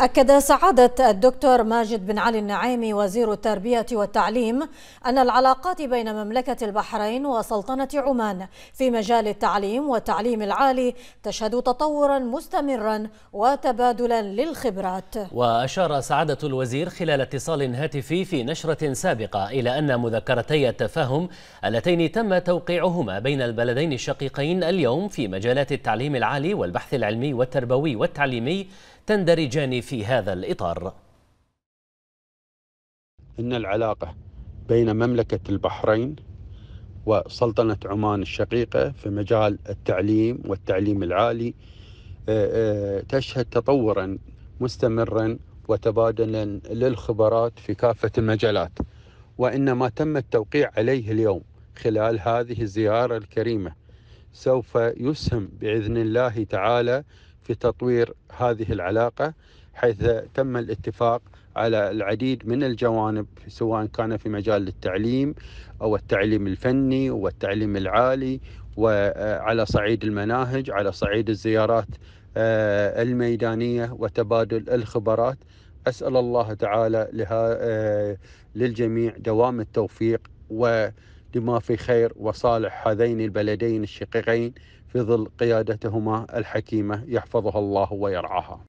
أكد سعادة الدكتور ماجد بن علي النعيمي وزير التربية والتعليم أن العلاقات بين مملكة البحرين وسلطنة عمان في مجال التعليم والتعليم العالي تشهد تطورا مستمرا وتبادلا للخبرات وأشار سعادة الوزير خلال اتصال هاتفي في نشرة سابقة إلى أن مذكرتي التفاهم اللتين تم توقيعهما بين البلدين الشقيقين اليوم في مجالات التعليم العالي والبحث العلمي والتربوي والتعليمي تندرجان في هذا الإطار إن العلاقة بين مملكة البحرين وسلطنة عمان الشقيقة في مجال التعليم والتعليم العالي آه، آه، تشهد تطورا مستمرا وتبادلا للخبرات في كافة المجالات وإن ما تم التوقيع عليه اليوم خلال هذه الزيارة الكريمة سوف يسهم بإذن الله تعالى في تطوير هذه العلاقة حيث تم الاتفاق على العديد من الجوانب سواء كان في مجال التعليم أو التعليم الفني والتعليم العالي وعلى آه، صعيد المناهج على صعيد الزيارات آه، الميدانية وتبادل الخبرات أسأل الله تعالى لها آه، للجميع دوام التوفيق ولما في خير وصالح هذين البلدين الشقيقين في ظل قيادتهما الحكيمة يحفظها الله ويرعاها